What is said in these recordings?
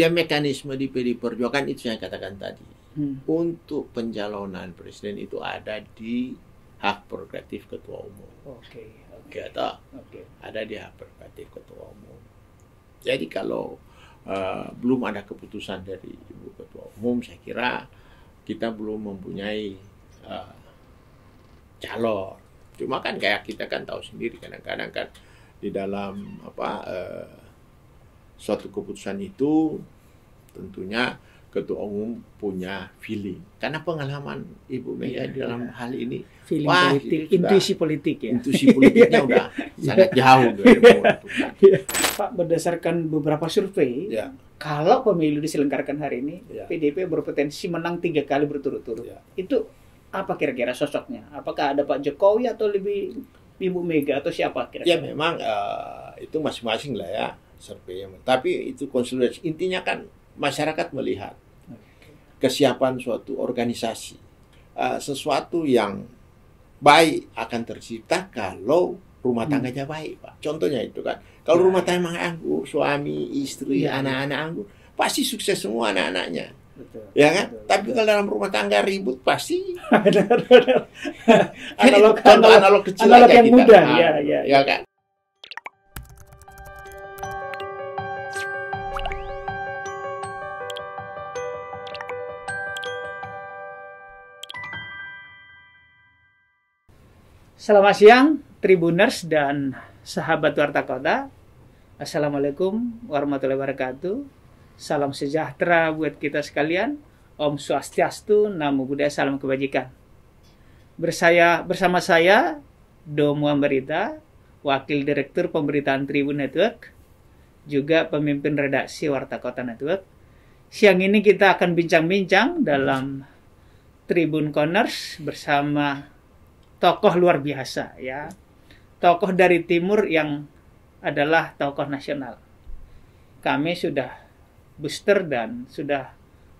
ya mekanisme di PD Perjuangan itu yang saya katakan tadi. Hmm. Untuk pencalonan presiden itu ada di hak prerogatif ketua umum. Oke. Okay, Okay. Okay. Ada di hak prerogatif ketua umum. Jadi kalau uh, belum ada keputusan dari ibu ketua umum, saya kira kita belum mempunyai uh, calon. Cuma kan kayak kita kan tahu sendiri kadang-kadang kan di dalam apa uh, suatu keputusan itu tentunya ketua umum punya feeling karena pengalaman Ibu Mega yeah, dalam yeah. hal ini feeling wah, politik sudah, intuisi politik ya intuisi politiknya udah iya. sangat jauh dari yeah. Iya. Iya. Pak berdasarkan beberapa survei yeah. kalau pemilu diselenggarakan hari ini yeah. PDP berpotensi menang tiga kali berturut-turut yeah. itu apa kira-kira sosoknya apakah ada Pak Jokowi atau lebih Ibu Mega atau siapa kira-kira ya memang uh, itu masing-masing lah ya survei tapi itu konsolidasi intinya kan masyarakat melihat kesiapan suatu organisasi uh, sesuatu yang baik akan tercipta kalau rumah hmm. tangganya hmm. baik pak contohnya itu kan kalau ya. rumah tangga anggu suami istri anak ya. anak-anak anggur pasti sukses semua anak-anaknya Ya kan? Betul, Tapi betul. kalau dalam rumah tangga ribut pasti. analog, analog, analog kecil analog aja yang kita. Muda, Ya, ya, ya. ya kan? Selamat siang Tribuners dan sahabat Warta Kota. Assalamualaikum warahmatullahi wabarakatuh. Salam sejahtera buat kita sekalian. Om Swastiastu, Namo Buddhaya, Salam Kebajikan. Bersaya, bersama saya, Domo Amberita, Wakil Direktur Pemberitaan Tribun Network, juga pemimpin redaksi Warta Kota Network. Siang ini kita akan bincang-bincang dalam Tribun Corners bersama tokoh luar biasa ya. Tokoh dari timur yang adalah tokoh nasional. Kami sudah booster dan sudah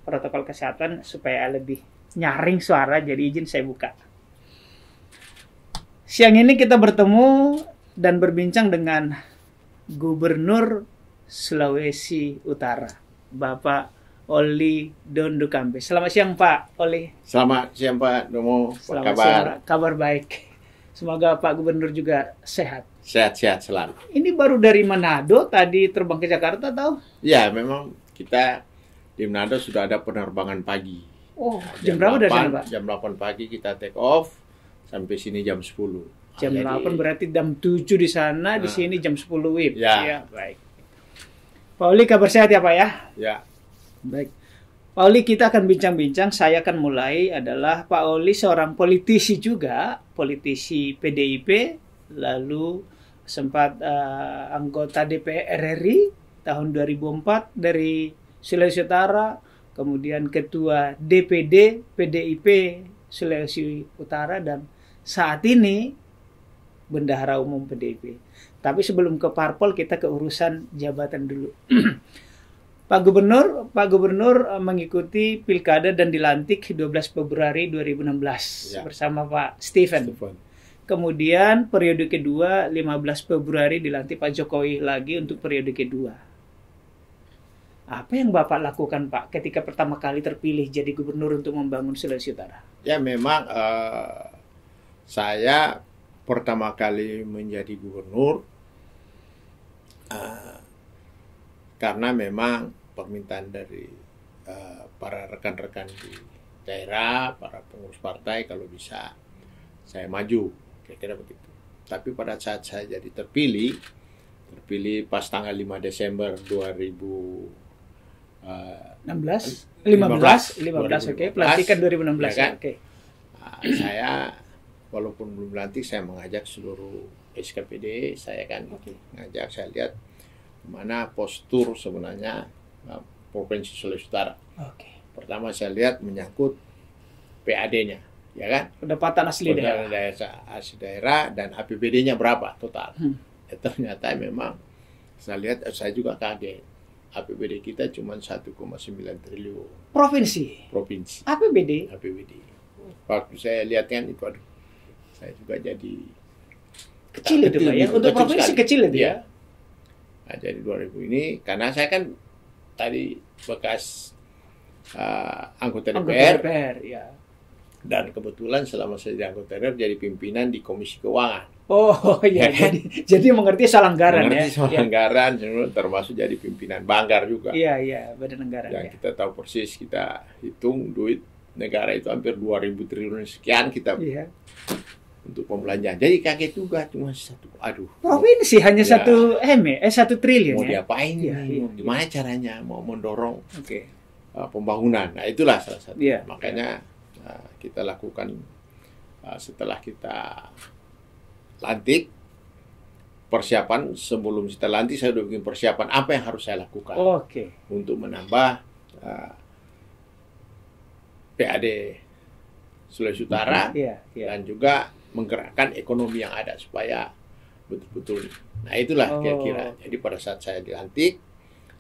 protokol kesehatan supaya lebih nyaring suara jadi izin saya buka. Siang ini kita bertemu dan berbincang dengan Gubernur Sulawesi Utara, Bapak Oli Dondukambe. Selamat siang Pak Oli. Selamat siang Pak Domo. Apa Selamat kabar? Siang, kabar baik. Semoga Pak Gubernur juga sehat. Sehat-sehat selalu. Ini baru dari Manado tadi terbang ke Jakarta tahu? Ya memang kita di Manado sudah ada penerbangan pagi. Oh jam, jam berapa 8, dari sana Pak? Jam 8 pagi kita take off sampai sini jam 10. Jam delapan jadi... 8 berarti jam 7 di sana, nah. di ah. sini jam 10 WIB. Ya. ya baik. Pak Oli kabar sehat ya Pak ya? Ya. Baik. Pak Oli, kita akan bincang-bincang. Saya akan mulai adalah Pak Oli seorang politisi juga, politisi PDIP, lalu sempat uh, anggota DPR RI tahun 2004 dari Sulawesi Utara, kemudian ketua DPD PDIP Sulawesi Utara dan saat ini bendahara umum PDIP. Tapi sebelum ke parpol kita ke urusan jabatan dulu. Pak Gubernur, Pak Gubernur eh, mengikuti pilkada dan dilantik 12 Februari 2016 ya. bersama Pak Steven. Stephen. Kemudian periode kedua 15 Februari dilantik Pak Jokowi lagi untuk periode kedua. Apa yang Bapak lakukan Pak ketika pertama kali terpilih jadi gubernur untuk membangun Sulawesi Utara? Ya memang uh, saya pertama kali menjadi gubernur uh, karena memang permintaan dari uh, para rekan-rekan di daerah, para pengurus partai kalau bisa saya maju, kira-kira begitu. Tapi pada saat saya jadi terpilih, terpilih pas tanggal 5 Desember 2000 Uh, 16 15 15, 15 oke okay. pelantikan 2016 ya kan? oke okay. Ah, saya walaupun belum lantik saya mengajak seluruh SKPD saya kan okay. ngajak saya lihat mana postur sebenarnya Provinsi nah, Sulawesi Utara. Oke. Okay. Pertama saya lihat menyangkut PAD-nya, ya kan? Pendapatan asli daerah. daerah asli daerah dan APBD-nya berapa total? Hmm. Ya, ternyata memang saya lihat eh, saya juga kaget. APBD kita cuma 1,9 triliun. Provinsi. Provinsi. APBD. APBD. Waktu saya lihat kan itu aduh. Saya juga jadi kecil, itu ya. Untuk provinsi kecil itu ya. ya. Nah, jadi 2000 ini karena saya kan tadi bekas uh, anggota DPR. ya. Dan kebetulan selama saya jadi anggota DPR jadi pimpinan di Komisi Keuangan. Oh iya, jadi, jadi mengerti soal anggaran mengerti ya. soal ya. anggaran, termasuk jadi pimpinan banggar juga. Iya iya, badan anggaran. Yang ya. kita tahu persis kita hitung duit negara itu hampir 2000 triliun sekian kita. ya untuk pembelanjaan. Jadi kaget juga cuma satu, aduh. Provinsi oh, hanya ya. satu M ya, eh satu triliun mau ya. diapain ya, Ya, Gimana ya. caranya mau mendorong okay. Uh, pembangunan? Nah itulah salah satu. Ya, Makanya ya. kita lakukan uh, setelah kita lantik persiapan sebelum kita lantik saya sudah bikin persiapan apa yang harus saya lakukan oh, okay. untuk menambah uh, PAD Sulawesi Utara yeah, yeah. dan juga menggerakkan ekonomi yang ada supaya betul-betul. Nah itulah oh. kira-kira. Oh. Jadi pada saat saya dilantik,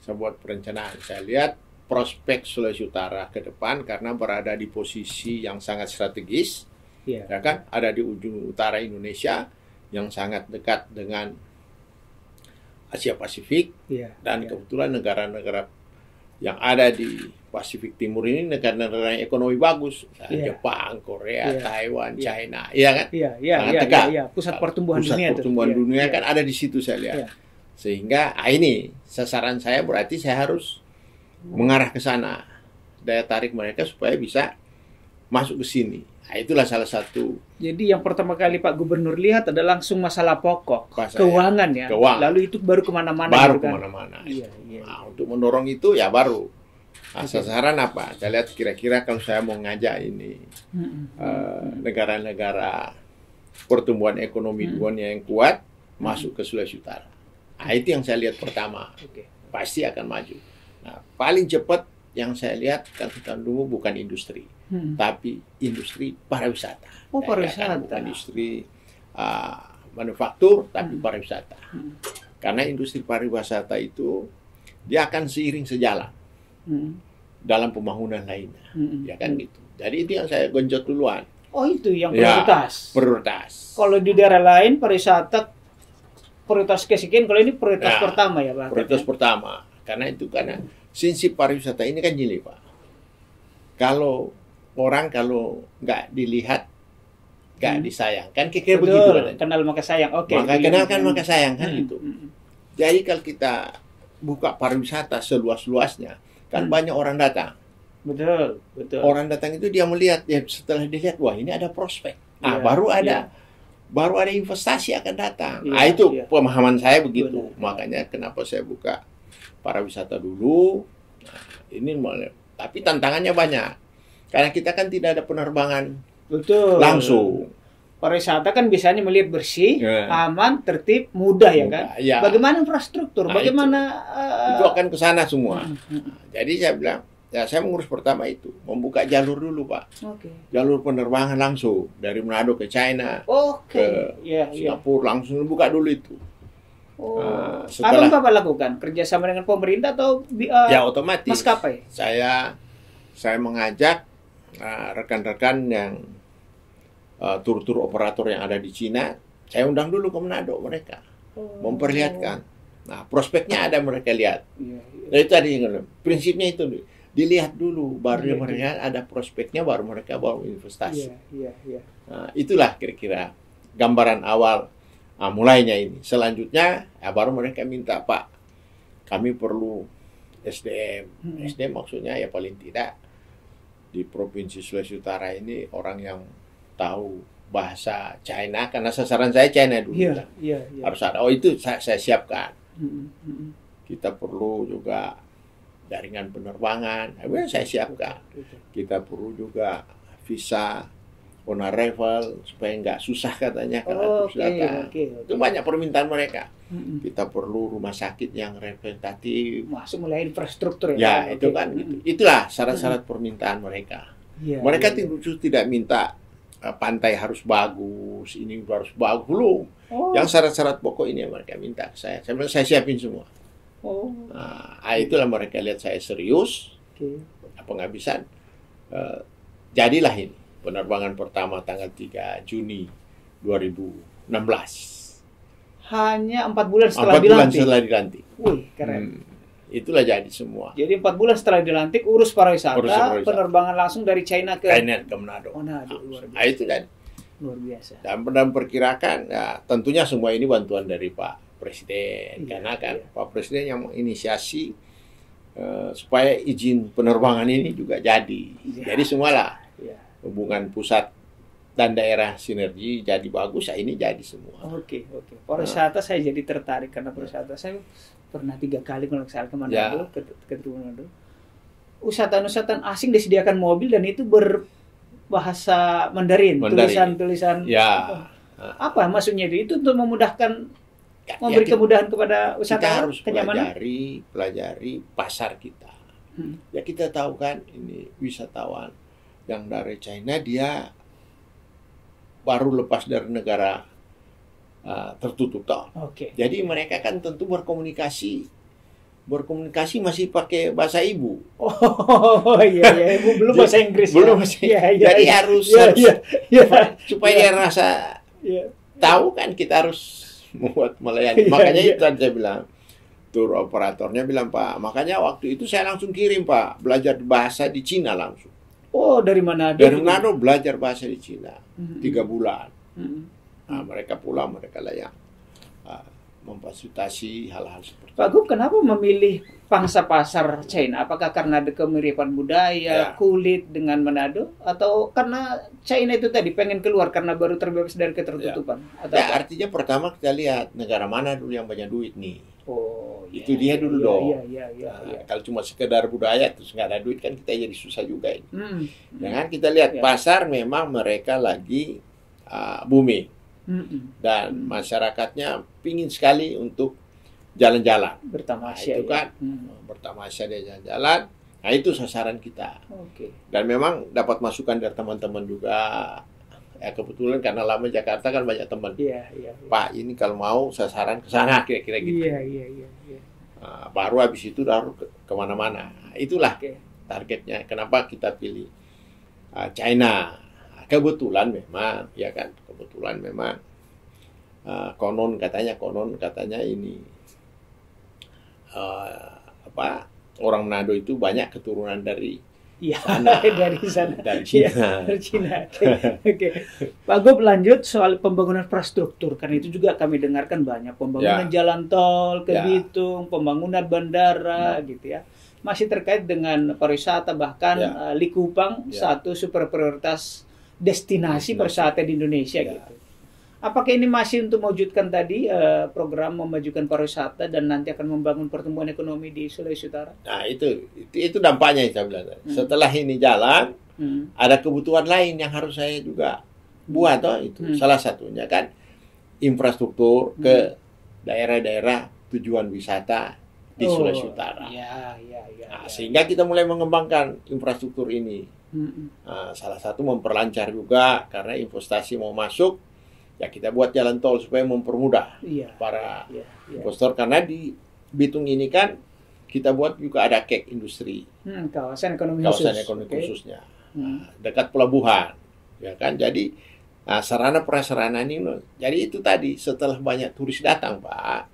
saya buat perencanaan. Saya lihat prospek Sulawesi Utara ke depan karena berada di posisi yang sangat strategis, yeah. ya kan? Ada di ujung utara Indonesia yang sangat dekat dengan Asia Pasifik yeah. dan yeah. kebetulan negara-negara yang ada di Pasifik Timur ini negara-negara yang ekonomi bagus, nah, yeah. Jepang, Korea, yeah. Taiwan, yeah. China, ya kan? Iya, iya, iya, iya, iya, pusat pertumbuhan pusat dunia pertumbuhan itu. Iya, dunia yeah. kan ada di situ saya lihat. Yeah. Sehingga ah ini sasaran saya berarti saya harus mengarah ke sana. Daya tarik mereka supaya bisa masuk ke sini. Nah, itulah salah satu. Jadi yang pertama kali Pak Gubernur lihat adalah langsung masalah pokok, keuangan ya. Keuangan. Lalu itu baru kemana-mana. Baru gitu kan? kemana-mana. Iya, iya. Nah, untuk mendorong itu ya baru. Nah, sasaran apa? Saya lihat kira-kira kalau saya mau ngajak ini eh, negara-negara hmm. uh, pertumbuhan ekonomi hmm. dunia yang kuat masuk ke Sulawesi Utara. Nah, itu yang saya lihat pertama. Okay. Pasti akan maju. Nah, paling cepat yang saya lihat kan kita dulu bukan industri hmm. tapi industri pariwisata. Oh, pariwisata. Ya, bukan industri uh, manufaktur, tapi hmm. pariwisata. Hmm. Karena industri pariwisata itu dia akan seiring sejalan hmm. dalam pembangunan lainnya, hmm. ya kan hmm. gitu. Jadi itu yang saya gonjot duluan. Oh itu yang ya, prioritas. Ya, prioritas. Kalau di daerah lain pariwisata prioritas kesekian, kalau ini prioritas ya, pertama ya Pak. Prioritas pertama, karena itu karena sinsi pariwisata ini kan jeli Pak. Kalau orang kalau nggak dilihat nggak hmm. disayangkan kira-kira begitu kan kenal maka sayang oke okay. maka iya, kenal kan iya. maka sayang kan hmm. itu hmm, hmm. jadi kalau kita buka pariwisata seluas-luasnya kan hmm. banyak orang datang betul betul orang datang itu dia melihat ya setelah dilihat wah ini ada prospek ah yeah. baru iya. ada yeah baru ada investasi akan datang. Iya, nah, itu iya. pemahaman saya begitu. Benar. Makanya kenapa saya buka pariwisata dulu. Nah, ini mulai. Tapi tantangannya banyak. Karena kita kan tidak ada penerbangan Betul. langsung. Pariwisata kan biasanya melihat bersih, yeah. aman, tertib, mudah ya kan. Ya. Bagaimana infrastruktur? Nah, bagaimana itu, uh... itu akan ke sana semua. Hmm, hmm, hmm. Jadi saya bilang, ya saya mengurus pertama itu, membuka jalur dulu pak. Okay. Jalur penerbangan langsung dari Manado ke China, okay. ke yeah, ya. Singapura yeah. langsung buka dulu itu. Oh. Uh, setelah, Apa yang bapak lakukan? Kerjasama dengan pemerintah atau uh, ya otomatis maskapai? Saya saya mengajak Nah, rekan-rekan uh, yang uh, tur-tur operator yang ada di Cina, saya undang dulu ke Manado mereka, oh. memperlihatkan. Nah, prospeknya ada mereka lihat. Ya, ya. Nah, itu tadi prinsipnya itu dilihat dulu, baru ya, iya, mereka ya. ada prospeknya, baru mereka baru investasi. Ya, ya, ya. Nah, itulah kira-kira gambaran awal nah, mulainya ini. Selanjutnya, ya, baru mereka minta Pak, kami perlu SDM. Hmm. SDM maksudnya ya paling tidak di provinsi Sulawesi Utara ini orang yang tahu bahasa China karena sasaran saya China dulu yeah, kan. Iya, yeah, yeah. harus ada oh itu saya, saya siapkan mm -hmm. kita perlu juga jaringan penerbangan saya siapkan kita perlu juga visa Ponareval supaya nggak susah katanya kalau oh, okay, Okay, okay. Itu banyak permintaan mereka. Mm-hmm. Kita perlu rumah sakit yang representatif. Masuk mulai infrastruktur ya. Ya, kan? itu kan mm-hmm. Itulah syarat-syarat mm-hmm. permintaan mereka. Yeah, mereka yeah. Iya. Tidak, tidak minta eh, pantai harus bagus, ini harus bagus belum. Oh. Yang syarat-syarat pokok ini yang mereka minta ke saya. Saya saya siapin semua. Oh. Nah, ah, itulah mereka lihat saya serius. Okay. Penghabisan uh, eh, jadilah ini penerbangan pertama tanggal 3 Juni 2016. Hanya empat bulan setelah 4 dilantik. bulan setelah dilantik. Wih, keren. Hmm, itulah jadi semua. Jadi empat bulan setelah dilantik urus pariwisata, urus pariwisata. penerbangan langsung dari China ke China ke Manado. oh, luar biasa. Nah, itu dan luar biasa. Dan pernah perkirakan ya, tentunya semua ini bantuan dari Pak Presiden iya, karena kan iya. Pak Presiden yang menginisiasi uh, supaya izin penerbangan ini juga jadi. Iya. Jadi semualah. Iya hubungan pusat dan daerah sinergi jadi bagus ya ini jadi semua. Oke oke. Okay. Pariwisata saya jadi tertarik karena pariwisata saya pernah tiga kali ke Manado ya. ke, ke Manado. usahawan usaha asing disediakan mobil dan itu berbahasa Mandarin, tulisan-tulisan. Ya. Apa, apa maksudnya itu untuk memudahkan ya, memberi ya, kemudahan kepada usaha harus kenyamanan? pelajari pelajari pasar kita. Hmm. Ya kita tahu kan ini wisatawan yang dari China dia baru lepas dari negara uh, tertutup toh. Okay. Jadi mereka kan tentu berkomunikasi berkomunikasi masih pakai bahasa ibu. Oh iya iya ibu belum bahasa Inggris. belum masih. Ya, ya, Jadi ya, harus, ya, harus ya, ya, supaya ya. dia iya. rasa ya. tahu kan kita harus membuat melayani. Ya, makanya ya. itu saya bilang tur operatornya bilang Pak, makanya waktu itu saya langsung kirim Pak belajar bahasa di Cina langsung. Oh, dari mana Dari Manado belajar bahasa di Cina hmm. tiga bulan. Hmm. Nah, mereka pulang, mereka layak uh, ah, memfasilitasi hal-hal seperti. Pak Gub, kenapa memilih pangsa pasar China? Apakah karena ada kemiripan budaya, ya. kulit dengan Manado, atau karena China itu tadi pengen keluar karena baru terbebas dari ya. ketertutupan? Ya. Atau ya, artinya pertama kita lihat negara mana dulu yang banyak duit nih. Oh, itu iya, dia dulu iya, dong. Iya, iya, iya, nah, iya. Kalau cuma sekedar budaya terus nggak ada duit kan kita jadi susah juga ini. Hmm. Jangan hmm. kita lihat iya. pasar memang mereka lagi uh, booming hmm. hmm. dan hmm. masyarakatnya pingin sekali untuk jalan-jalan. Bertamasya nah, itu kan. kan hmm. Oh, bertamasya dia jalan-jalan. Nah itu sasaran kita. Okay. Dan memang dapat masukan dari teman-teman juga ya kebetulan karena lama Jakarta kan banyak teman iya, iya, iya. Pak ini kalau mau saya saran ke sana kira-kira gitu iya, iya, iya, iya. Nah, baru habis itu baru ke kemana-mana nah, itulah okay. targetnya kenapa kita pilih uh, China nah, kebetulan memang ya kan kebetulan memang uh, konon katanya konon katanya ini uh, apa orang Manado itu banyak keturunan dari Iya, dari sana. Dari Cina. Ya, dari iya. Cina. Oke. Okay. okay. Pak Gop lanjut soal pembangunan infrastruktur. Karena itu juga kami dengarkan banyak pembangunan ya. jalan tol ke ya. Bitung, pembangunan bandara ya. gitu ya. Masih terkait dengan pariwisata bahkan ya. uh, eh, Likupang ya. satu super prioritas destinasi, destinasi. pariwisata di Indonesia ya. gitu. Apakah ini masih untuk mewujudkan tadi uh, program memajukan pariwisata dan nanti akan membangun pertumbuhan ekonomi di Sulawesi Utara? Nah itu itu, itu dampaknya yang saya bilang. Hmm. Setelah ini jalan, hmm. ada kebutuhan lain yang harus saya juga buat toh itu. Hmm. Salah satunya kan infrastruktur hmm. ke daerah-daerah tujuan wisata di oh, Sulawesi Utara. Ya, ya, ya, nah, ya. Sehingga kita mulai mengembangkan infrastruktur ini. Hmm. hmm. Nah, salah satu memperlancar juga karena investasi mau masuk ya kita buat jalan tol supaya mempermudah iya, para iya, iya. investor karena di Bitung ini kan kita buat juga ada kek industri hmm, kawasan ekonomi kawasan khusus. ekonomi okay. khususnya hmm. Nah, dekat pelabuhan ya kan jadi nah, sarana prasarana ini jadi itu tadi setelah banyak turis datang pak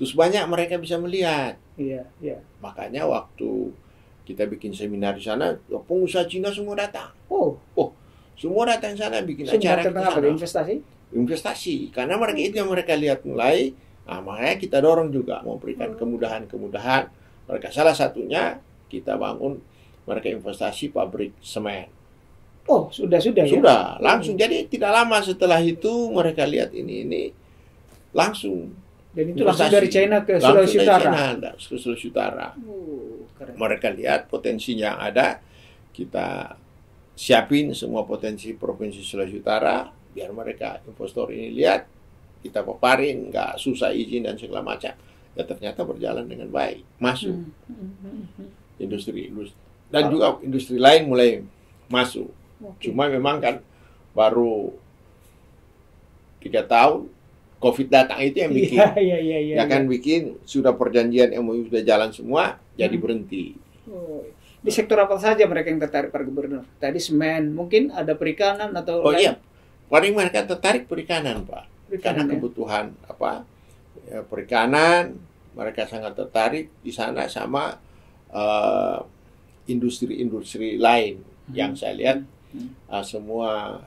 terus banyak mereka bisa melihat iya, iya. makanya waktu kita bikin seminar di sana ya pengusaha Cina semua datang oh oh semua datang sana bikin Sumber acara. kita apa? investasi? Investasi. Karena mereka itu yang mereka lihat mulai. Nah, makanya kita dorong juga memberikan hmm. kemudahan-kemudahan. Mereka salah satunya kita bangun mereka investasi pabrik semen. Oh, sudah sudah. ya. Sudah, hmm. langsung. Jadi tidak lama setelah itu mereka lihat ini ini langsung. Dan itu langsung dari China ke Sulawesi Utara. Dari China, ke Sulawesi Utara. Uh, keren. mereka lihat potensinya ada, kita siapin semua potensi provinsi Sulawesi Utara biar mereka investor ini lihat kita paparin nggak susah izin dan segala macam ya ternyata berjalan dengan baik masuk hmm, hmm, hmm, industri industri dan juga industri lain mulai masuk cuma memang kan baru tiga tahun COVID datang itu yang bikin ya, ya, ya, ya, ya kan ya. bikin sudah perjanjian MOU sudah jalan semua jadi berhenti oh di sektor apa saja mereka yang tertarik Pak Gubernur? Tadi semen, mungkin ada perikanan atau Oh lain? iya. Paling mereka tertarik perikanan, Pak. Perikanan, Karena ya? kebutuhan apa? Ya, perikanan mereka sangat tertarik di sana sama industri eh, industri-industri lain hmm. yang saya lihat hmm. uh, semua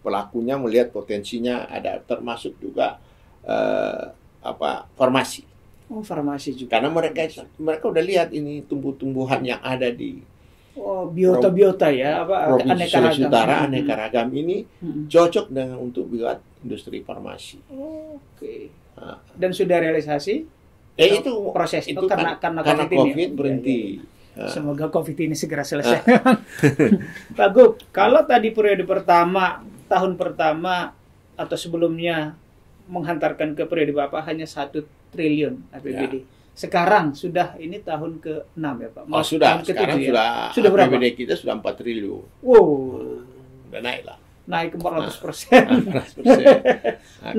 pelakunya melihat potensinya ada termasuk juga uh, apa formasi. Oh, farmasi juga. Karena mereka mereka udah lihat ini tumbuh-tumbuhan yang ada di Oh, biota-biota ya, apa aneka ragam. Utara hmm. aneka ragam ini hmm. cocok dengan untuk buat industri farmasi. Oh, Oke. Okay. Dan sudah realisasi? Eh itu proses itu, oh, karena kan- karena, karena COVID, ya? COVID ini, iya, berhenti. Ya, ya. Semoga COVID ini segera selesai. bagus Pak Gub, kalau tadi periode pertama, tahun pertama atau sebelumnya menghantarkan ke periode Bapak hanya satu triliun APBD. Ya. Sekarang sudah ini tahun ke-6 ya Pak. Mas, oh, sudah. Tahun Sekarang ya. sudah, sudah berapa? APBD kita sudah 4 triliun. Wow. Sudah hmm, naik lah. Naik ke 400 persen. Nah,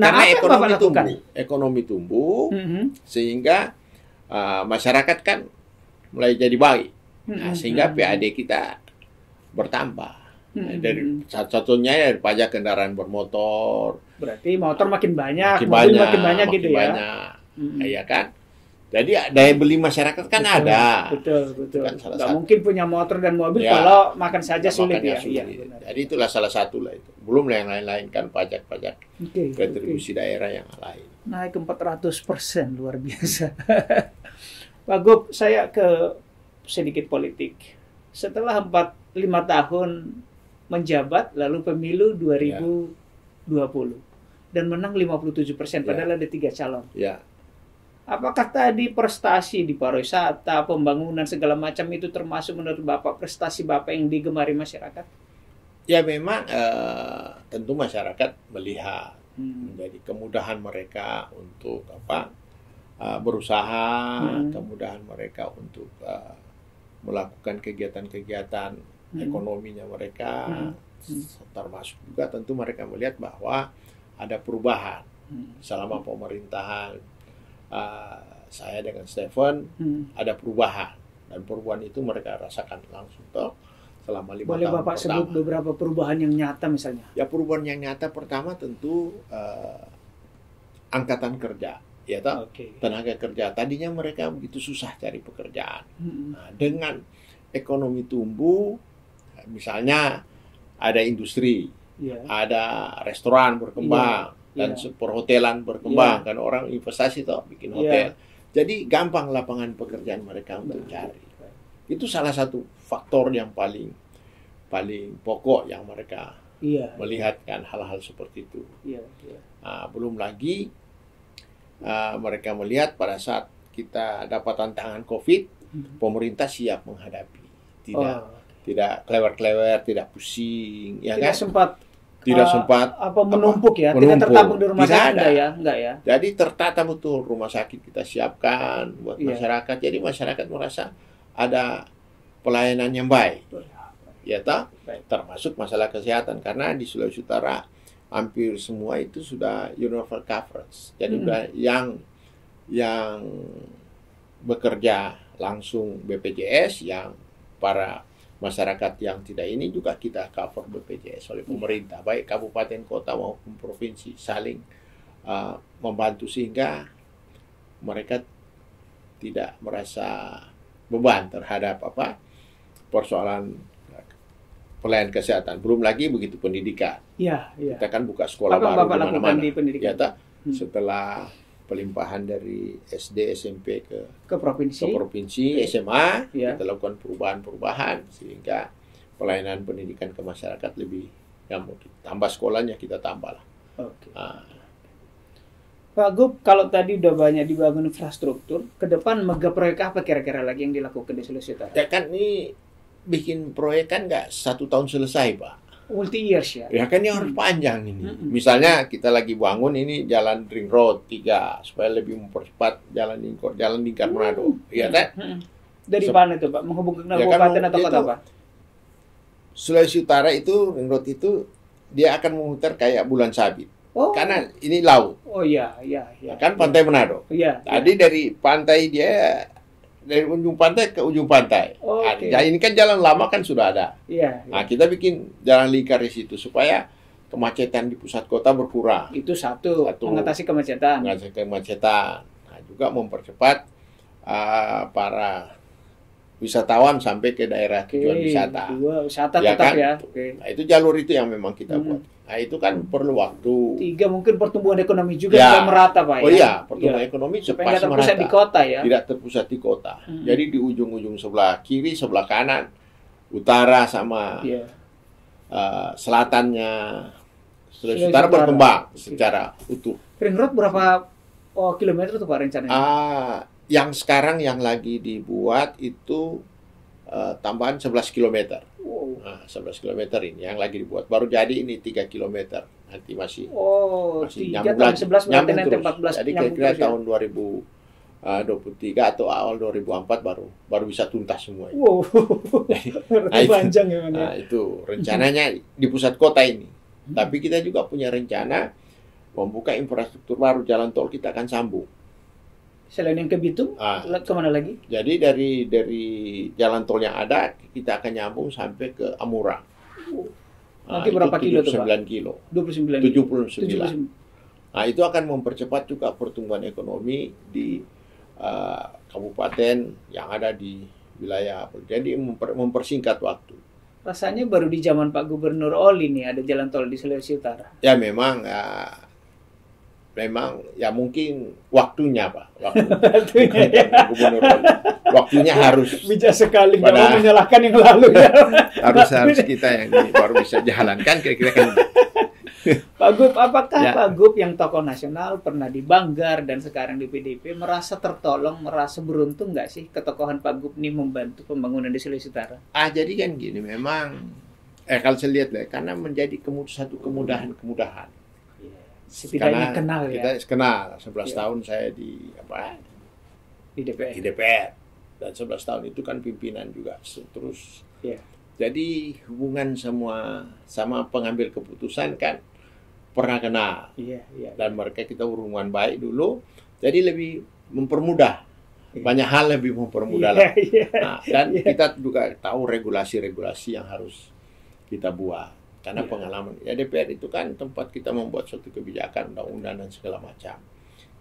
400 Nah, nah, karena ekonomi tumbuh. Ekonomi tumbuh, mm -hmm. sehingga uh, masyarakat kan mulai jadi baik. Nah, mm -hmm. sehingga mm-hmm. PAD kita bertambah. Nah, mm-hmm. dari satu-satunya ya dari pajak kendaraan bermotor. Berarti motor makin banyak, makin mobil banyak, makin banyak makin gitu banyak. ya. Banyak hmm. ya kan? Jadi daya beli masyarakat kan betul, ada. Betul, kan betul. Kan salah satu. mungkin punya motor dan mobil ya, kalau makan saja sulit ya. ya. Sulit. ya benar. Jadi itulah salah satu lah itu. Belum yang lain-lain kan pajak-pajak okay, kontribusi okay. daerah yang lain. Naik 400 persen luar biasa. Pak Gub, saya ke sedikit politik. Setelah 4, 5 tahun menjabat, lalu pemilu 2020. Ya. Dan menang 57 persen, ya. padahal ada tiga calon. Ya Apakah tadi prestasi di pariwisata, pembangunan segala macam itu termasuk menurut Bapak prestasi Bapak yang digemari masyarakat? Ya memang eh, tentu masyarakat melihat hmm. menjadi kemudahan mereka untuk apa eh, berusaha, hmm. kemudahan mereka untuk eh, melakukan kegiatan-kegiatan hmm. ekonominya mereka, hmm. Hmm. termasuk juga tentu mereka melihat bahwa ada perubahan hmm. selama pemerintahan Eh, saya dengan Stefan hmm. ada perubahan dan perubahan itu mereka rasakan langsung toh selama lima Boleh Bapak pertama. sebut beberapa perubahan yang nyata misalnya? Ya perubahan yang nyata pertama tentu uh, angkatan kerja, ya toh okay. tenaga kerja. Tadinya mereka begitu susah cari pekerjaan. Hmm. Nah, dengan ekonomi tumbuh, misalnya ada industri, yeah. ada restoran berkembang, yeah dan yeah. perhotelan berkembang yeah. kan orang investasi toh bikin iya. hotel. Yeah. Jadi gampang lapangan pekerjaan mereka untuk nah. cari. Itu salah satu faktor yang paling paling pokok yang mereka yeah. melihatkan hal-hal seperti itu. Yeah. Yeah. Nah, belum lagi uh, mereka melihat pada saat kita dapat tantangan COVID, hmm. pemerintah siap menghadapi. Tidak oh. tidak clever-clever, tidak pusing, ya tidak kan? sempat tidak uh, sempat apa menumpuk ya, menumpuk. tidak tertampung di rumah tidak sakit ada. ya, enggak ya. Jadi tertata betul rumah sakit kita siapkan buat yeah. masyarakat. Jadi masyarakat merasa ada pelayanan yang baik. Betul. Ya toh? Termasuk masalah kesehatan karena di Sulawesi Utara hampir semua itu sudah universal coverage. Jadi hmm. yang yang bekerja langsung BPJS yang para masyarakat yang tidak ini juga kita cover BPJS oleh pemerintah baik kabupaten kota maupun provinsi saling uh, membantu sehingga mereka tidak merasa beban terhadap apa persoalan uh, pelayanan kesehatan belum lagi begitu pendidikan ya, ya. kita kan buka sekolah apa baru bapak lakukan di pendidikan ya, tak? Hmm. setelah pelimpahan dari SD SMP ke ke provinsi ke provinsi SMA ya. Iya. kita lakukan perubahan-perubahan sehingga pelayanan pendidikan ke masyarakat lebih gampang ya, tambah sekolahnya kita tambah lah okay. nah. Pak Gub kalau tadi udah banyak dibangun infrastruktur ke depan megaproyek apa kira-kira lagi yang dilakukan di Sulawesi Utara ya kan ini bikin proyek kan nggak satu tahun selesai pak multi years ya. Ya kan yang harus hmm. panjang ini. -hmm. Misalnya kita lagi bangun ini jalan ring road 3 supaya lebih mempercepat jalan lingkar jalan lingkar hmm. Manado. Iya Teh. Hmm. Dari Sep mana itu Pak? Menghubungkan ya kan kabupaten kan, atau kota Pak? Sulawesi Utara itu ring road itu dia akan memutar kayak bulan sabit. Oh. Karena ini laut. Oh iya, iya, iya. Kan pantai Manado. Iya. iya. Tadi ya. dari pantai dia dari ujung pantai ke ujung pantai. Oh, okay. Nah, ini kan jalan lama kan sudah ada. Iya, iya. nah, kita bikin jalan lingkar di situ supaya kemacetan di pusat kota berkurang. Itu satu, satu mengatasi kemacetan. Mengatasi kemacetan. Nah, juga mempercepat uh, para wisatawan sampai ke daerah okay. tujuan wisata. Dua, wisata ya tetap kan? ya. Okay. Nah, itu jalur itu yang memang kita hmm. buat. Nah, itu kan perlu waktu. Tiga mungkin pertumbuhan ekonomi juga ya. tidak merata, Pak. Oh ya? iya, pertumbuhan ya. ekonomi supaya tidak terpusat merata. di kota ya. Tidak terpusat di kota. Hmm. Jadi di ujung-ujung sebelah kiri, sebelah kanan, utara sama ya. uh, selatannya Sulawesi Utara berkembang Oke. secara utuh. Ring road berapa oh, kilometer tuh Pak rencananya? Ah, yang sekarang yang lagi dibuat itu uh, tambahan 11 km. Nah, 11 km ini yang lagi dibuat. Baru jadi ini 3 km. Nanti masih oh, masih 3 nyambung lagi. 11 nyambung terus. 14 jadi kira-kira ya? tahun 2000 23 eh, atau awal 2004 baru baru bisa tuntas semua. Ini. Wow, nah, itu, panjang ya, ya. Nah, itu rencananya di pusat kota ini. Hmm. Tapi kita juga punya rencana membuka infrastruktur baru jalan tol kita akan sambung. Selain yang ke Bitung, ah. kemana lagi? Jadi dari dari jalan tol yang ada, kita akan nyambung sampai ke Amura. Oh. Nanti ah, berapa kilo tuh Pak? kilo. 29 79. 79. Nah itu akan mempercepat juga pertumbuhan ekonomi di uh, kabupaten yang ada di wilayah. Jadi memper, mempersingkat waktu rasanya baru di zaman Pak Gubernur Oli nih ada jalan tol di Sulawesi Utara. Ya memang Uh, memang ya mungkin waktunya pak waktunya, ya. waktunya harus bijak sekali pada, menyalahkan yang lalu iya, ya harus harus kita yang ini baru bisa jalankan kira-kira kan. Pak Gup, apakah ya. Pak Gup yang tokoh nasional pernah di Banggar dan sekarang di PDIP merasa tertolong, merasa beruntung nggak sih ketokohan Pak Gup ini membantu pembangunan di Sulawesi Utara? Ah, jadi kan gini, memang eh kalau saya lihat karena menjadi satu kemudahan-kemudahan setidaknya Karena kenal ya. kita ya. kenal. 11 ya. tahun saya di apa? Di DPR. Di DPR. Dan 11 tahun itu kan pimpinan juga terus. Ya. Jadi hubungan semua sama pengambil keputusan kan pernah kenal. ya, ya. Dan mereka kita hubungan baik dulu. Jadi lebih mempermudah iya. banyak hal lebih mempermudah yeah, iya, Yeah, nah, dan yeah. kita juga tahu regulasi-regulasi yang harus kita buat karena yeah. pengalaman. Ya DPR itu kan tempat kita membuat suatu kebijakan, undang-undang dan segala macam.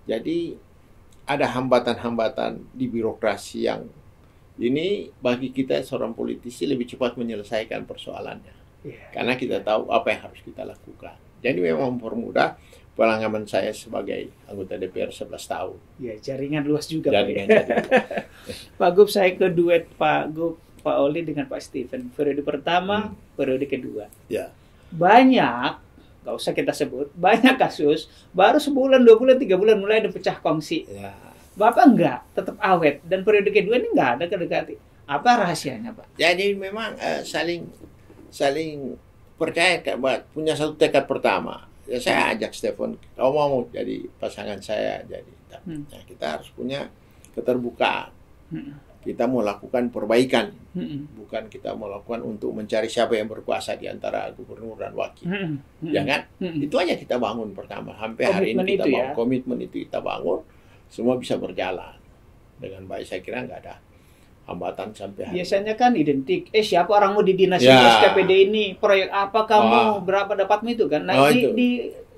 Jadi ada hambatan-hambatan di birokrasi yang ini bagi kita seorang politisi lebih cepat menyelesaikan persoalannya. Yeah. Karena kita tahu apa yang harus kita lakukan. Jadi memang mempermudah pengalaman saya sebagai anggota DPR 11 tahun. Ya, jaringan luas juga. Jaringan, Pak, ya. Pak Gub, saya ke duet Pak Gub Pak Oli dengan Pak Steven periode pertama hmm. periode kedua ya. banyak gak usah kita sebut banyak kasus baru sebulan dua bulan tiga bulan mulai ada pecah kongsi ya. bapak enggak tetap awet dan periode kedua ini enggak ada kedekati apa rahasianya pak jadi ya, memang uh, saling saling percaya buat punya satu tekad pertama ya saya hmm. ajak Stefan kamu mau jadi pasangan saya jadi hmm. ya, kita harus punya keterbukaan hmm kita mau lakukan perbaikan, bukan kita mau lakukan untuk mencari siapa yang berkuasa di antara gubernur dan wakil, jangan ya Hmm. Itu hanya kita bangun pertama. Sampai hari ini kita ya. bangun ya? komitmen itu kita bangun, semua bisa berjalan dengan baik. Saya kira nggak ada hambatan sampai hari. Biasanya kan identik, eh siapa orang mau ya. di dinas ya. SKPD ini, proyek apa kamu, oh. berapa dapatmu itu kan. Nah, oh, di, itu. di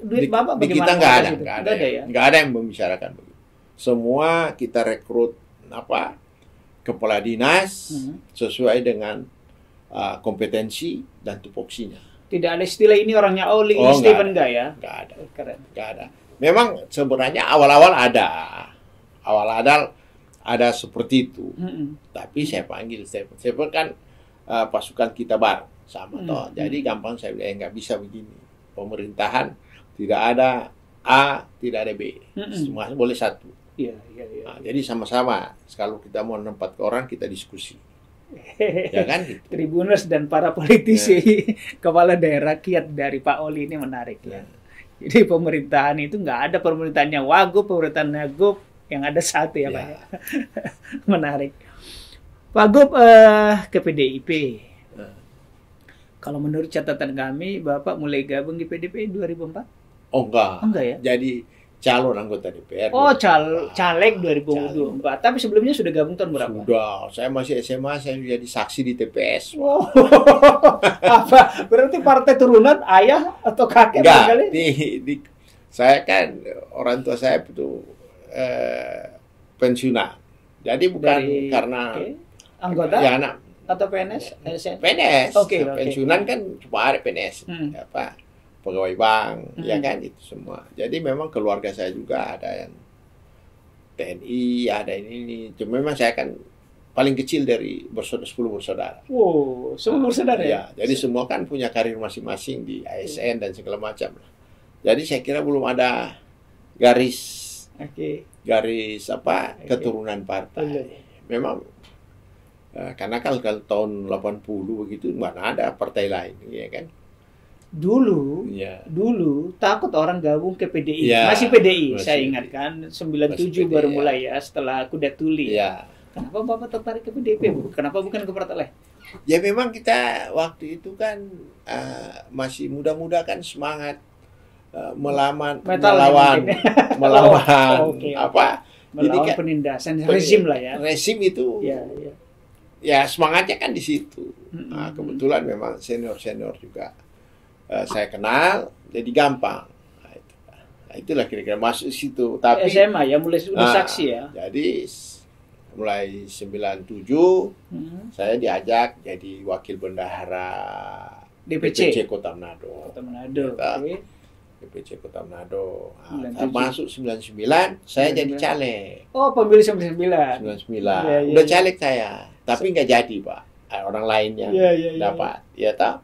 duit di, bapak di Kita nggak ada, gitu? nggak ada, ada, ya? Nggak ada yang membicarakan begitu. Semua kita rekrut apa kepala dinas hmm. sesuai dengan uh, kompetensi dan tupoksinya. Tidak ada istilah ini orangnya Oli, oh, Steven enggak, enggak ya? Enggak ada. Oh, keren. Enggak ada. Memang sebenarnya awal-awal ada. Awal awal ada seperti itu. Hmm. Tapi saya panggil Steven. Steven kan uh, pasukan kita baru sama hmm. toh. Hmm. Jadi gampang saya bilang eh, nggak bisa begini. Pemerintahan tidak ada A, tidak ada B. Hmm. Semua boleh satu. Iya, iya, iya. Nah, jadi sama-sama. Kalau kita mau nempat ke orang, kita diskusi. ya kan gitu. Tribuners dan para politisi ya. kepala daerah kiat dari Pak Oli ini menarik ya. ya. Jadi pemerintahan itu nggak ada pemerintahannya wagub, pemerintahannya gub, yang ada satu ya, ya. Pak ya. menarik. Pak Gub uh, eh, ke PDIP. Ya. Kalau menurut catatan kami, Bapak mulai gabung di PDIP 2004? Oh enggak. Oh, enggak ya. Jadi calon anggota DPR. Oh, cal caleg 2024. Calon. Tapi sebelumnya sudah gabung tahun berapa? Sudah, saya masih SMA, saya jadi saksi di TPS. Wow. Oh. Apa? Berarti partai turunan ayah atau kakek Enggak, Di, di, saya kan orang tua saya itu eh, pensiunan. Jadi bukan Dari, karena okay. anggota ya anak atau PNS? PNS. PNS. Oke, nah, okay, pensiunan kan cuma ada PNS. Hmm. Apa? pegawai bank, ya hmm. ya kan itu semua. Jadi memang keluarga saya juga ada yang TNI, ada ini ini. Cuma memang saya kan paling kecil dari bersaudara, 10 bersaudara. Wow, semua nah, bersaudara ya? ya? Jadi semua kan punya karir masing-masing di ASN hmm. dan segala macam. lah. Jadi saya kira belum ada garis okay. garis apa okay. keturunan partai. Okay. Memang eh, karena kalau tahun 80 begitu mana ada partai lain, ya kan? dulu yeah. dulu takut orang gabung ke PDI yeah. masih PDI masih. saya ingatkan 97 baru iya. mulai ya setelah kuda tuli yeah. kenapa bapak tertarik ke PDIP bu kenapa bukan ke Partai ya memang kita waktu itu kan uh, masih muda-muda kan semangat uh, eh, melaman melawan ya, melawan oh, okay, apa melawan jadi kan, penindasan rezim lah ya rezim itu yeah, yeah. ya semangatnya kan di situ nah, kebetulan memang senior senior juga Eh, saya kenal jadi gampang nah, nah, itulah kira-kira masuk situ tapi SMA ya mulai sudah nah, saksi ya jadi mulai 97 hmm. saya diajak jadi wakil bendahara DPC, DPC Kota Manado. Kota Manado. Kota, okay. DPC Kota Manado. Nah, masuk 99, saya 99, jadi caleg. Oh, pemilih 99. 99. Ya, ya, Udah ya. caleg saya, tapi nggak jadi, Pak. Eh, orang lainnya ya, ya, dapat. Ya, ya ya tak?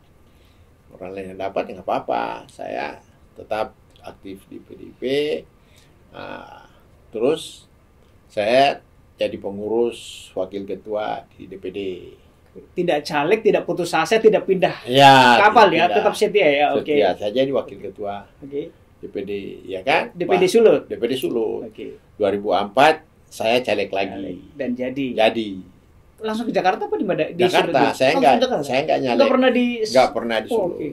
orang lain yang dapat ya nggak apa-apa saya tetap aktif di PDIP uh, ah, terus saya jadi pengurus wakil ketua di DPD tidak caleg tidak putus asa tidak pindah ya, kapal tidak, ya pindah. tetap setia ya oke okay. saya jadi wakil ketua okay. DPD ya kan DPD Sulut DPD Sulut okay. 2004 saya caleg lagi dan jadi jadi langsung ke Jakarta apa di mana? di Jakarta. Sudut? Saya enggak saya enggak nyalek. Enggak pernah di enggak pernah di Sulut. Oh,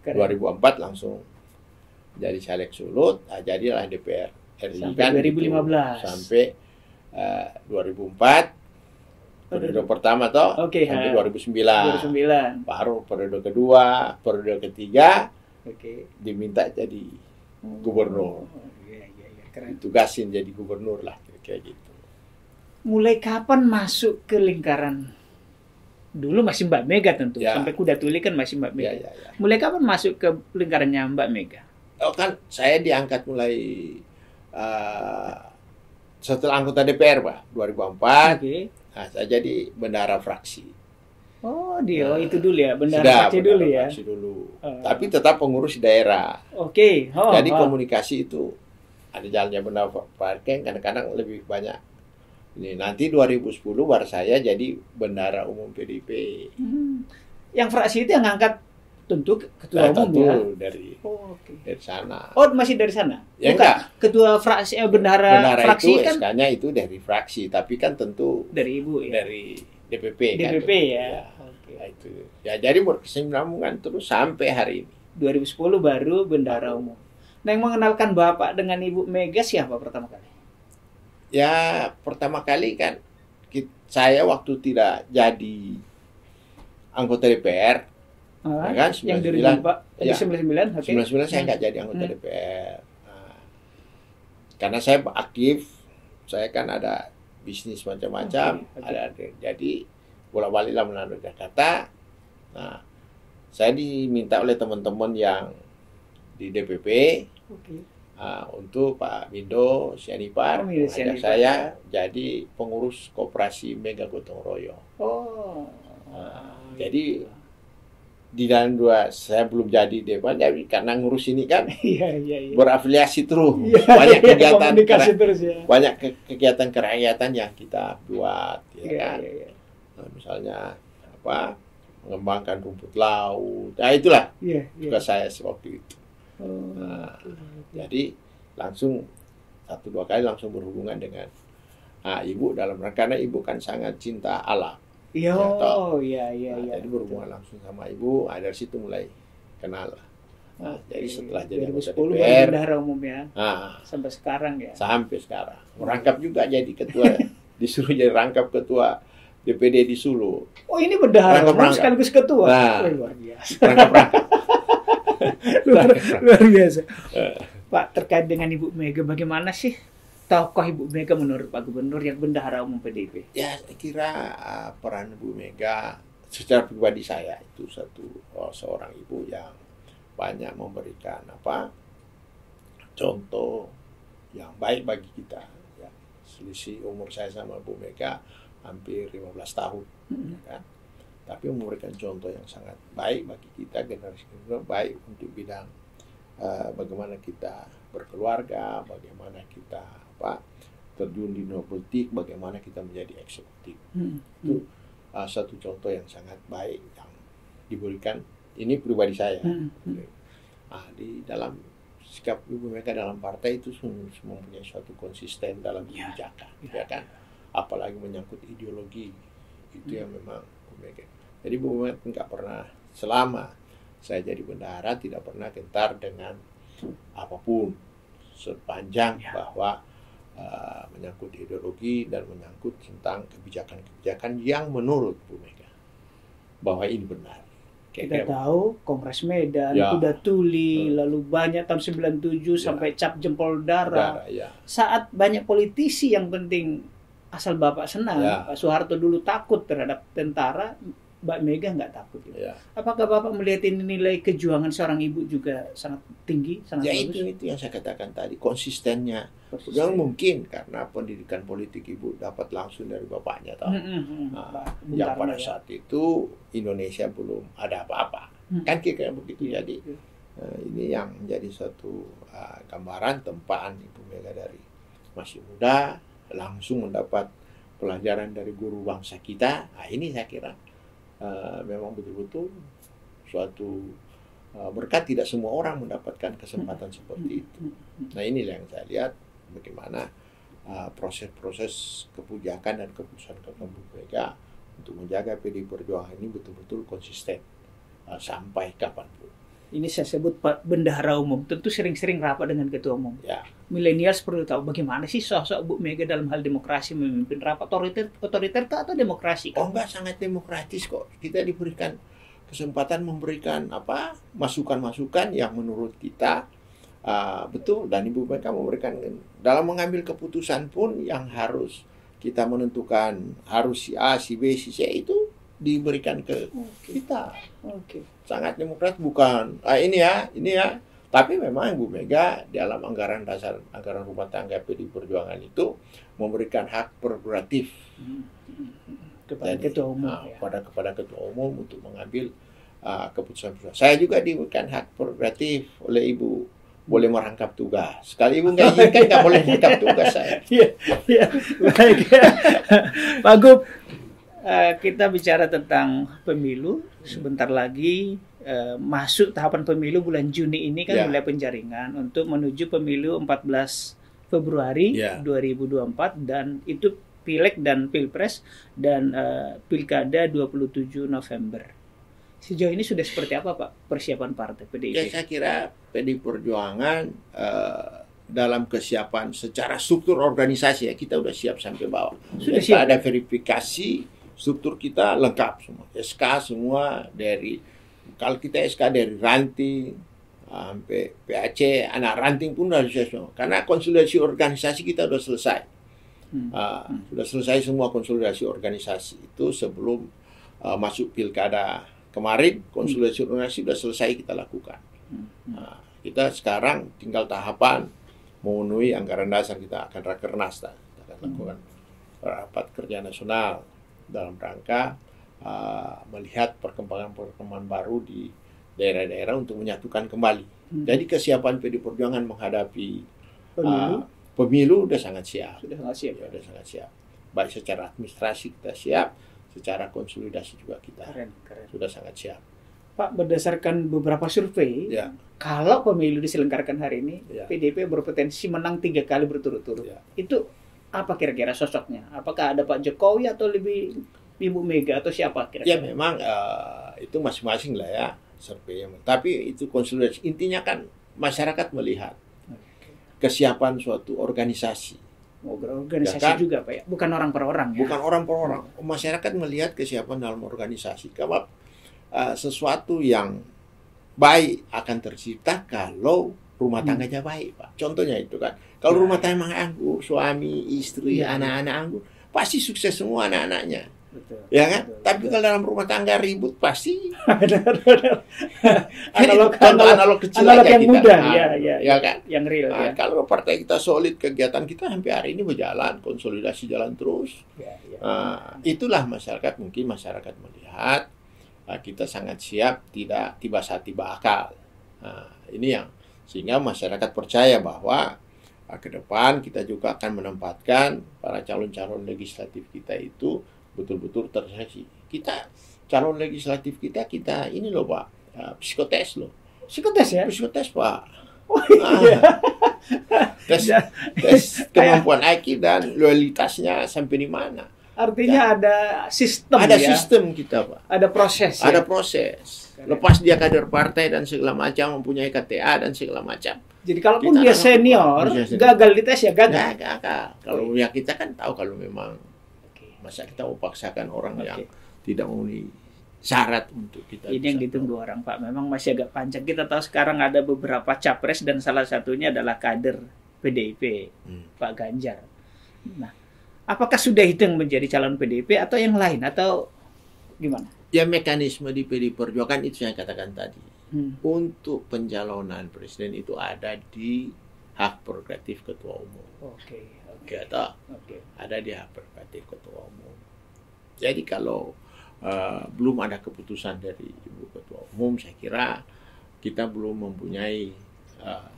okay. 2004 langsung jadi caleg Sulut, nah, jadilah DPR RI sampai kan 2015 Itu. sampai ah, uh, 2004 periode pertama toh okay, sampai ha. 2009. 2009. Baru periode kedua, periode ketiga okay. diminta jadi gubernur. Oh, iya, iya, iya, keren. Ditugasin jadi gubernur lah kayak gitu mulai kapan masuk ke lingkaran dulu masih Mbak Mega tentu ya. sampai kuda tuli kan masih Mbak Mega. Ya, ya, ya. Mulai kapan masuk ke lingkarannya Mbak Mega? Oh kan saya diangkat mulai uh, setelah anggota DPR pak 2004. Okay. Nah, saya jadi bendara fraksi. Oh dia nah, itu dulu ya bendara sudah, fraksi dulu ya. Fraksi dulu. Uh. Tapi tetap pengurus daerah. Oke. Okay. Oh, jadi oh. komunikasi itu ada jalannya bendara parkeng kadang-kadang lebih banyak ini nanti 2010 war saya jadi bendara umum PDIP. Hmm. Yang fraksi itu yang ngangkat tentu ketua nah, umum ya. dari oh, okay. dari sana. Oh masih dari sana? Ya Bukan. enggak. Ketua fraksi eh, bendara, bendara fraksi itu, kan? sk itu dari fraksi, tapi kan tentu dari ibu ya. Dari DPP. DPP kan, ya. ya. Okay. Ya nah, itu. Ya jadi berkesinambungan terus sampai hari ini. 2010 baru bendara umum. Nah yang mengenalkan bapak dengan ibu Mega siapa pertama kali? ya pertama kali kan kita, saya waktu tidak jadi anggota DPR ah, ya kan 99, yang dari Pak ya, 99 okay. 99 saya hmm. nggak hmm. jadi anggota hmm. DPR ah. karena saya aktif saya kan ada bisnis macam-macam okay, okay. ada, jadi bolak balik lah Manado Jakarta nah saya diminta oleh teman-teman yang di DPP okay. Ah, untuk Pak Mindo Sianipar, oh, ada saya jadi pengurus koperasi Mega Gotong Royong. Oh. Uh, jadi di dalam dua saya belum jadi dewan ya karena ngurus ini kan iya, iya, iya. berafiliasi terus iya, iya banyak iya, kegiatan kera- terus, ya. banyak ke kegiatan kerakyatan yang kita buat ya iya, kan iya, iya. Nah, misalnya apa mengembangkan rumput laut nah itulah iya, juga iya. saya sewaktu itu Hmm. Nah, jadi langsung satu dua kali langsung berhubungan dengan ah, ibu dalam karena ibu kan sangat cinta alam. Iya, oh iya iya nah, iya. Jadi berhubungan betul. langsung sama ibu, nah, dari situ mulai kenal. Nah, okay. jadi setelah jadi 2010 DPR, bendahara umum ya. Nah, sampai sekarang ya. Sampai sekarang. Merangkap juga jadi ketua disuruh jadi rangkap ketua DPD di Sulu. Oh ini bendahara sekaligus ketua. Nah, oh, luar biasa. luar, luar biasa. Pak, terkait dengan Ibu Mega, bagaimana sih tokoh Ibu Mega menurut Pak Gubernur yang bendahara umum PDIP? Ya, saya kira uh, peran Ibu Mega secara pribadi saya itu satu oh, seorang ibu yang banyak memberikan apa contoh yang baik bagi kita. Ya, selisih umur saya sama Bu Mega hampir 15 tahun, mm -hmm. kan? tapi memberikan contoh yang sangat baik bagi kita generasi generasi baik untuk bidang uh, bagaimana kita berkeluarga, bagaimana kita apa terjun di dunia politik, bagaimana kita menjadi eksekutif. Hmm. hmm. Itu uh, satu contoh yang sangat baik yang diberikan. Ini pribadi saya. Hmm. Nah, di dalam sikap ibu mereka dalam partai itu mempunyai suatu konsisten dalam iya. kebijakan, ya. ya kan? Apalagi menyangkut ideologi itu hmm. yang memang mereka jadi Bu Met nggak pernah selama saya jadi bendahara tidak pernah gentar dengan apapun sepanjang ya. bahwa uh, menyangkut ideologi dan menyangkut tentang kebijakan-kebijakan yang menurut Bu Mega bahwa ini benar. Kayak kita kayak, tahu Kongres Medan, ya. Kuda Tuli, lalu banyak tahun 97 ya. sampai cap jempol darah. darah ya. Saat banyak politisi yang penting asal Bapak senang, ya. Pak Soeharto dulu takut terhadap tentara, Mbak Mega nggak takut itu. Ya. Apakah Bapak melihat ini nilai kejuangan seorang ibu juga sangat tinggi, sangat ya, itu itu yang saya katakan tadi konsistennya. Konsisten. Yang mungkin karena pendidikan politik ibu dapat langsung dari bapaknya tahu. Hmm, hmm, hmm. Nah, yang pada ya. saat itu Indonesia belum ada apa-apa. Hmm. Kan kira-kira begitu iya, jadi. Ya. Nah, ini yang menjadi satu uh, eh, gambaran tempaan Ibu Mega dari masih muda langsung mendapat pelajaran dari guru bangsa kita. Nah, ini saya kira Eh, memang betul-betul suatu uh, berkat tidak semua orang mendapatkan kesempatan seperti itu. Nah ini yang saya lihat bagaimana eh, proses-proses uh, kepujakan dan keputusan-keputusan Bu Mega untuk menjaga PD Perjuangan ini betul-betul konsisten uh, sampai kapanpun ini saya sebut Pak Bendahara Umum, tentu sering-sering rapat dengan Ketua Umum. Ya. milenial perlu tahu bagaimana sih sosok Bu Mega dalam hal demokrasi memimpin rapat otoriter, otoriter atau demokrasi? Kan? Oh enggak, sangat demokratis kok. Kita diberikan kesempatan memberikan apa masukan-masukan yang menurut kita uh, betul dan Ibu Mega memberikan dalam mengambil keputusan pun yang harus kita menentukan harus si A, si B, si C itu diberikan ke okay. kita. Okay. Sangat demokrat bukan. Ah ini ya, ini ya. Tapi memang Bu Mega dalam anggaran dasar anggaran rumah tangga PD Perjuangan itu memberikan hak prerogatif kepada Jadi, ketua umum nah, ya. kepada kepada ketua umum untuk mengambil uh, ah, keputusan keputusan. Saya juga diberikan hak prerogatif oleh Ibu boleh merangkap tugas. Sekali ibu nggak izinkan nggak boleh merangkap tugas saya. Iya, iya. Baik. Ya. Pak Gub, Eh, kita bicara tentang pemilu sebentar lagi eh, masuk tahapan pemilu bulan Juni ini kan yeah. mulai penjaringan untuk menuju pemilu 14 Februari yeah. 2024 dan itu pileg dan pilpres dan uh, pilkada 27 November. Sejauh ini sudah seperti apa Pak persiapan partai PDIP? Ya saya kira PDI Perjuangan uh, dalam kesiapan secara struktur organisasi ya kita sudah siap sampai bawah. Sudah siap. Ada verifikasi struktur kita lengkap semua. SK semua dari kalau kita SK dari ranting sampai PAC anak ranting pun harus semua. Karena konsolidasi organisasi kita sudah selesai. Uh, hmm. Sudah selesai semua konsolidasi organisasi itu sebelum uh, masuk pilkada kemarin konsolidasi organisasi sudah selesai kita lakukan. Hmm. hmm. Ah, kita sekarang tinggal tahapan memenuhi anggaran dasar kita akan rakernas kita akan hmm. lakukan rapat kerja nasional dalam rangka uh, melihat perkembangan-perkembangan baru di daerah-daerah untuk menyatukan kembali. Hmm. Jadi kesiapan PD Perjuangan menghadapi pemilu, uh, sudah sangat siap. Sudah sangat siap. Ya? sudah sangat siap. Baik secara administrasi kita siap, secara konsolidasi juga kita keren, keren. sudah sangat siap. Pak, berdasarkan beberapa survei, ya. kalau pemilu diselenggarakan hari ini, ya. PDP berpotensi menang tiga kali berturut-turut. Ya. Itu apa kira-kira sosoknya? Apakah ada Pak Jokowi atau lebih Ibu Mega atau siapa kira-kira? Ya memang uh, itu masing-masing lah ya survei. Tapi itu konsolidasi intinya kan masyarakat melihat kesiapan suatu organisasi. Oh, organisasi ya kan? juga Pak ya, bukan orang per orang ya. Bukan orang per orang. Masyarakat melihat kesiapan dalam organisasi. Karena uh, sesuatu yang baik akan tercipta kalau rumah hmm. tangganya hmm. baik, Pak. Contohnya itu kan kalau rumah tangga anggur, suami, istri, iya. anak-anak anggur, pasti sukses semua anak-anaknya. ya kan? Betul, Tapi betul. kalau dalam rumah tangga ribut pasti. analog, analog, analog kecil analog aja yang kita. mudah, ya, ah, ya, ya kan? Yang real. Nah, ya. Kalau partai kita solid, kegiatan kita hampir hari ini berjalan, konsolidasi jalan terus. Ya, ya. Nah, itulah masyarakat mungkin masyarakat melihat ah, kita sangat siap, tidak tiba tiba akal. Nah, ini yang sehingga masyarakat percaya bahwa Nah, ke depan kita juga akan menempatkan para calon-calon legislatif kita itu betul-betul tersaji Kita calon legislatif kita kita ini loh pak uh, psikotes loh. Psikotes ya? Psikotes pak. Oh, iya. Ah. tes, ya. tes kemampuan IQ dan loyalitasnya sampai di mana. Artinya ya. ada sistem Ada ya? sistem kita, Pak. Ada proses. Ya? Ada proses. Lepas dia kader partai dan segala macam, mempunyai KTA dan segala macam. Jadi kalaupun kita dia senior, iya, senior, gagal di tes ya gagal. Gagal. gagal. Kalau ya kita kan tahu kalau memang masa kita upaksakan orang okay. yang tidak memenuhi syarat untuk kita. Ini yang ditunggu tahu. orang Pak. Memang masih agak panjang. Kita tahu sekarang ada beberapa capres dan salah satunya adalah kader PDIP, hmm. Pak Ganjar. Nah, apakah sudah itu yang menjadi calon PDIP atau yang lain atau gimana? Ya mekanisme di PD Perjuangan itu yang katakan tadi. Hmm. Untuk pencalonan presiden itu ada di hak prerogatif ketua umum. Oke. Okay, Oke. Okay. Ya, okay. Ada di hak prerogatif ketua umum. Jadi kalau uh, belum ada keputusan dari ibu ketua umum, saya kira kita belum mempunyai uh,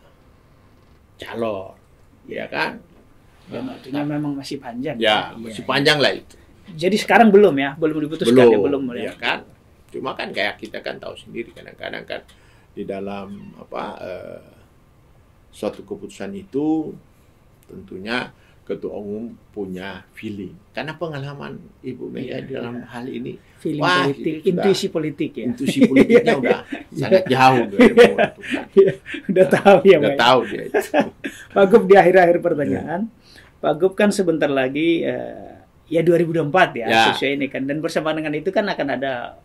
calon, ya kan? Ya, nah, nah. memang masih panjang. Ya, kan? masih ya, panjang ya. lah itu. Jadi sekarang belum ya, belum diputuskan ya? belum, ya, belum ya kan. Cuma kan kayak kita kan tahu sendiri kadang-kadang kan di dalam apa eh, suatu keputusan itu tentunya ketua umum punya feeling karena pengalaman Ibu Mega ya, di dalam ya. hal ini feeling wah, politik sudah, intuisi politik ya intuisi politiknya udah sangat jauh dari ya, udah tahu ya udah ya? tahu dia itu. Pak Gub di akhir-akhir pertanyaan ya Pak Gub kan sebentar lagi uh, ya 2024 ya, ya. sesuai ini kan dan bersama dengan itu kan akan ada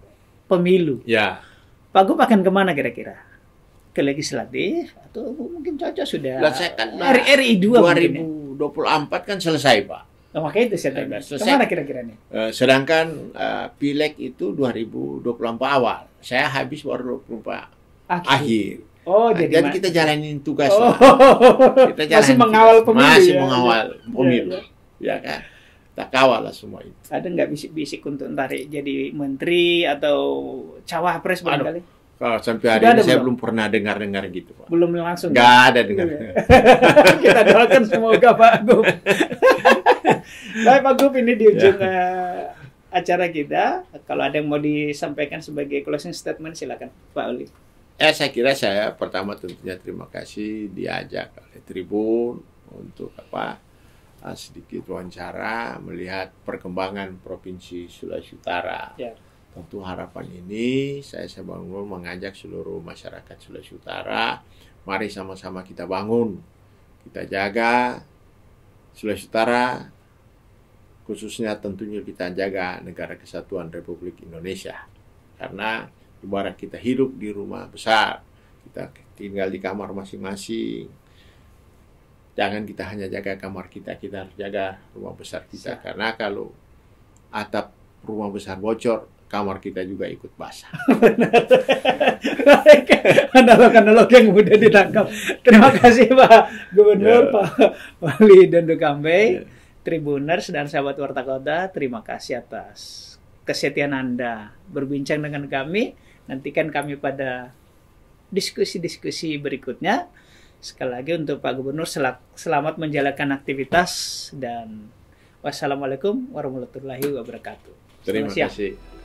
pemilu. Ya. Pak Gub akan kemana kira-kira? Ke legislatif atau mungkin cocok sudah? Lah saya kan nah, RI 2 2024 ya. kan selesai pak. Nah, makanya itu saya tanya. Eh, selesai. Kemana kira-kira nih? Uh, sedangkan uh, pileg itu 2024 awal. Saya habis baru 24 akhir. akhir. Oh, nah, jadi, jadi kita jalanin tugas. Oh. Kita jalanin masih tugas. mengawal pemilu. Masih ya? mengawal iya, iya. pemilu. Ya, ya. ya kan? Kita kawal lah semua itu. Ada nggak bisik-bisik untuk tarik jadi menteri atau cawapres barangkali? Kalau sampai hari ini saya belum, pernah dengar-dengar gitu, Pak. Belum langsung. Gak ya? ada dengar. Iya. kita doakan semoga Pak Gub. Baik Pak Gub ini di ya. ujung ya. acara kita. Kalau ada yang mau disampaikan sebagai closing statement silakan Pak Oli. Eh saya kira saya pertama tentunya terima kasih diajak oleh Tribun untuk apa eh, sedikit wawancara melihat perkembangan provinsi Sulawesi Utara. Ya. Tentu harapan ini saya sebangun mengajak seluruh masyarakat Sulawesi Utara, mari sama-sama kita bangun, kita jaga Sulawesi Utara, khususnya tentunya kita jaga negara kesatuan Republik Indonesia. Karena ibarat kita hidup di rumah besar, kita tinggal di kamar masing-masing. Jangan kita hanya jaga kamar kita, kita harus jaga rumah besar kita. Siap. Karena kalau atap rumah besar bocor, kamar kita juga ikut basah. Analog-analog yang mudah ditangkap. Terima kasih Pak Gubernur, ya. Pak Wali Dendukambe, ya. Tribuners dan sahabat Warta Kota. Terima kasih atas kesetiaan Anda berbincang dengan kami Nantikan kami pada diskusi-diskusi berikutnya. Sekali lagi untuk Pak Gubernur selamat menjalankan aktivitas dan wassalamualaikum warahmatullahi wabarakatuh. Terima kasih.